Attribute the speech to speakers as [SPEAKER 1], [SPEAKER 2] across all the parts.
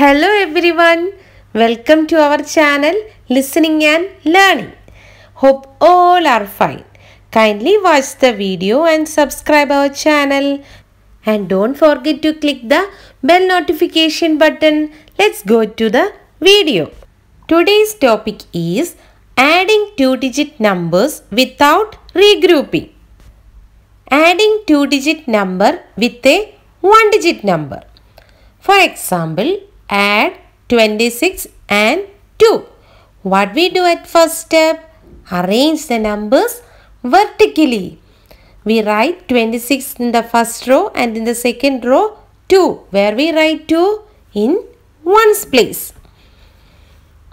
[SPEAKER 1] Hello everyone. Welcome to our channel Listening and Learning. Hope all are fine. Kindly watch the video and subscribe our channel. And don't forget to click the bell notification button. Let's go to the video. Today's topic is adding two digit numbers without regrouping. Adding two digit number with a one digit number. For example, add 26 and 2. What we do at first step? Arrange the numbers vertically. We write 26 in the first row and in the second row 2. Where we write 2? In 1's place.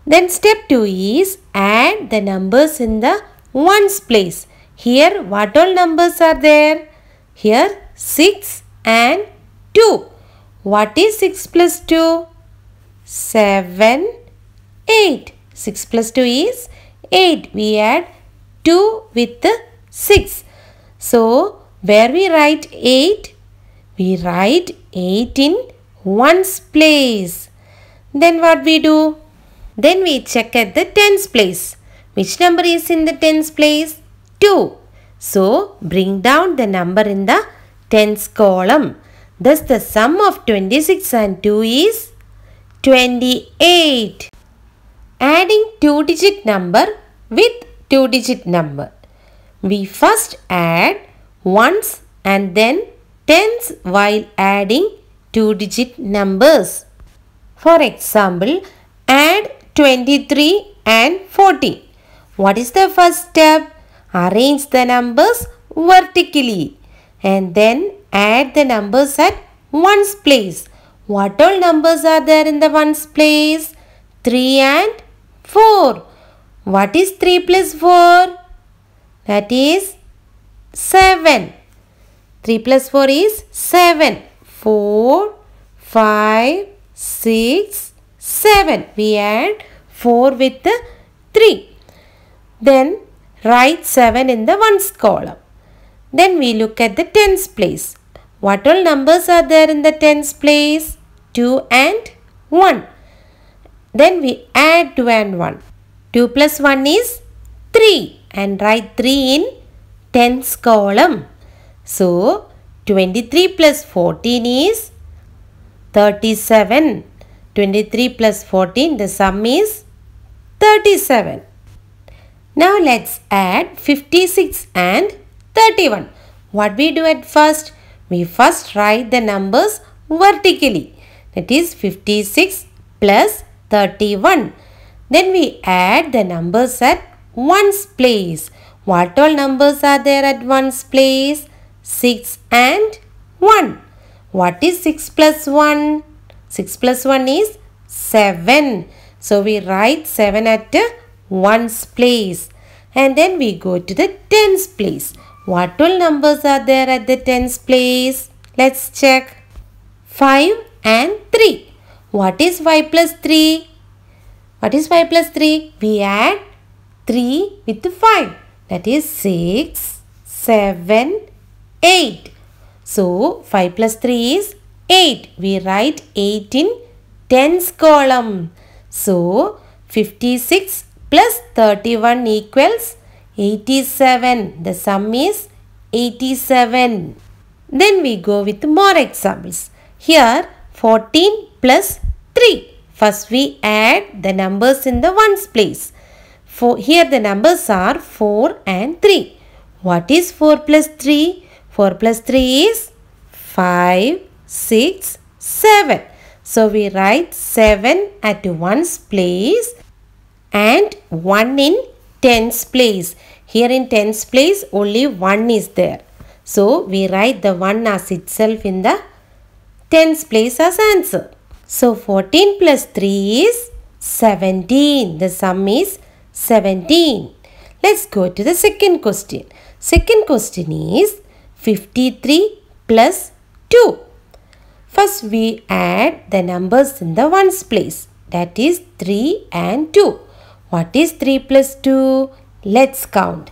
[SPEAKER 1] Then step 2 is add the numbers in the 1's place. Here what all numbers are there? Here 6 and 2. What is 6 plus 2? 7, 8. 6 plus 2 is 8. We add 2 with 6. So, where we write 8? We write 8 in 1's place. Then what we do? Then we check at the 10's place. Which number is in the 10's place? 2. So, bring down the number in the 10's column. Thus, the sum of 26 and 2 is 28. Adding two digit number with two digit number. We first add ones and then tens while adding two digit numbers. For example, add 23 and 40. What is the first step? Arrange the numbers vertically and then add the numbers at ones place what all numbers are there in the ones place? 3 and 4. What is 3 plus 4? That is 7. 3 plus 4 is 7. 4, 5, 6, 7. We add 4 with 3. Then write 7 in the 1's column. Then we look at the 10's place. What all numbers are there in the tens place? 2 and 1. Then we add 2 and 1. 2 plus 1 is 3 and write 3 in tens column. So 23 plus 14 is 37. 23 plus 14 the sum is 37. Now let's add 56 and 31. What we do at first? We first write the numbers vertically. That is 56 plus 31. Then we add the numbers at ones place. What all numbers are there at ones place? 6 and 1. What is 6 plus 1? 6 plus 1 is 7. So we write 7 at the ones place. And then we go to the tens place. What all numbers are there at the tens place? Let's check. 5 and 3. What is y plus 3? What is y plus 3? We add 3 with 5. That is 6, 7, 8. So 5 plus 3 is 8. We write 8 in tens column. So 56 plus 31 equals 87. The sum is 87. Then we go with more examples. Here 14 plus 3. First we add the numbers in the ones place. For here the numbers are 4 and 3. What is 4 plus 3? 4 plus 3 is 5, 6, 7. So we write 7 at ones place and 1 in tens place. Here in tens place only 1 is there. So we write the 1 as itself in the tens place as answer. So 14 plus 3 is 17. The sum is 17. Let's go to the second question. Second question is 53 plus 2. First we add the numbers in the ones place that is 3 and 2. What is 3 plus 2? Let's count.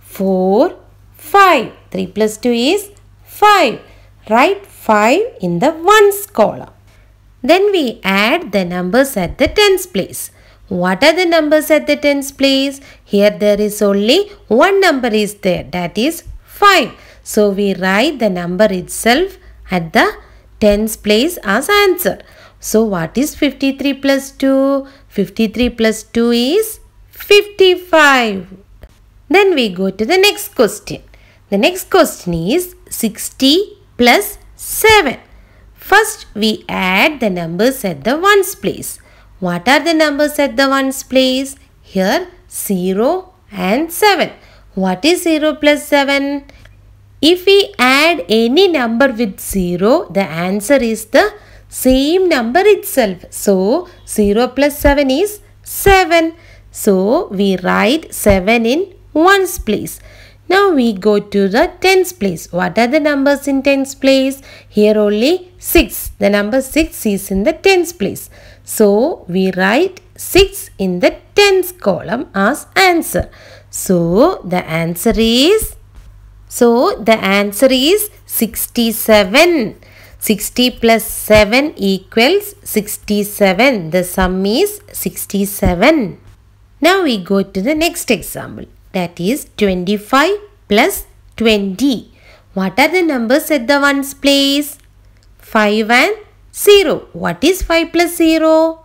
[SPEAKER 1] 4, 5. 3 plus 2 is 5. Write 5 in the ones column. Then we add the numbers at the tens place. What are the numbers at the tens place? Here there is only one number is there that is 5. So we write the number itself at the tens place as answer. So what is 53 plus 2? 53 plus 2 is 55. Then we go to the next question. The next question is 60 plus 7. First we add the numbers at the ones place. What are the numbers at the ones place? Here 0 and 7. What is 0 plus 7? If we add any number with 0, the answer is the same number itself. So 0 plus 7 is 7. So we write 7 in 1's place. Now we go to the 10's place. What are the numbers in 10's place? Here only 6. The number 6 is in the 10's place. So we write 6 in the 10's column as answer. So the answer is so the answer is 67. 60 plus 7 equals 67. The sum is 67. Now we go to the next example. That is 25 plus 20. What are the numbers at the ones place? 5 and 0. What is 5 plus 0?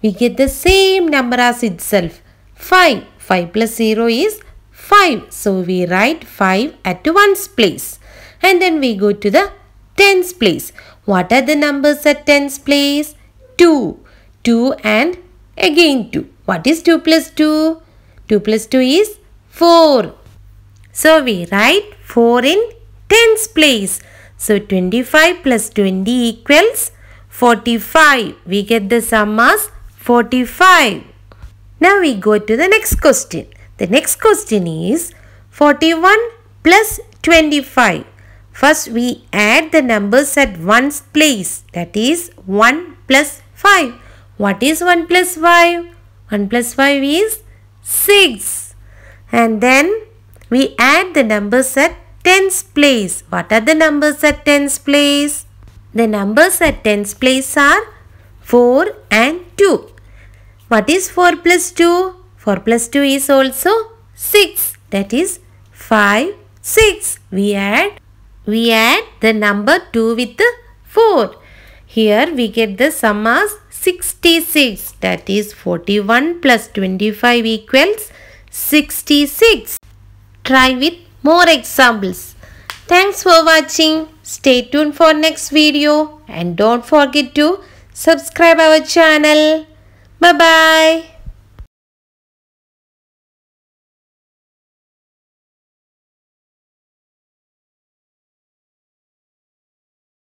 [SPEAKER 1] We get the same number as itself. 5. 5 plus 0 is 5. So we write 5 at ones place. And then we go to the tens place. What are the numbers at tens place? 2. 2 and again 2. What is 2 plus 2? 2 plus 2 is 4. So we write 4 in tens place. So 25 plus 20 equals 45. We get the sum as 45. Now we go to the next question. The next question is 41 plus 25. First we add the numbers at one's place that is 1 plus 5. What is 1 plus 5? 1 plus 5 is 6. And then we add the numbers at tens place. What are the numbers at tens place? The numbers at tens place are 4 and 2. What is 4 plus 2? 4 plus 2 is also 6. That is 5, 6. We add we add the number 2 with 4. Here we get the sum as 66 that is 41 plus 25 equals 66. Try with more examples. Thanks for watching. Stay tuned for next video and don't forget to subscribe our channel. Bye-bye.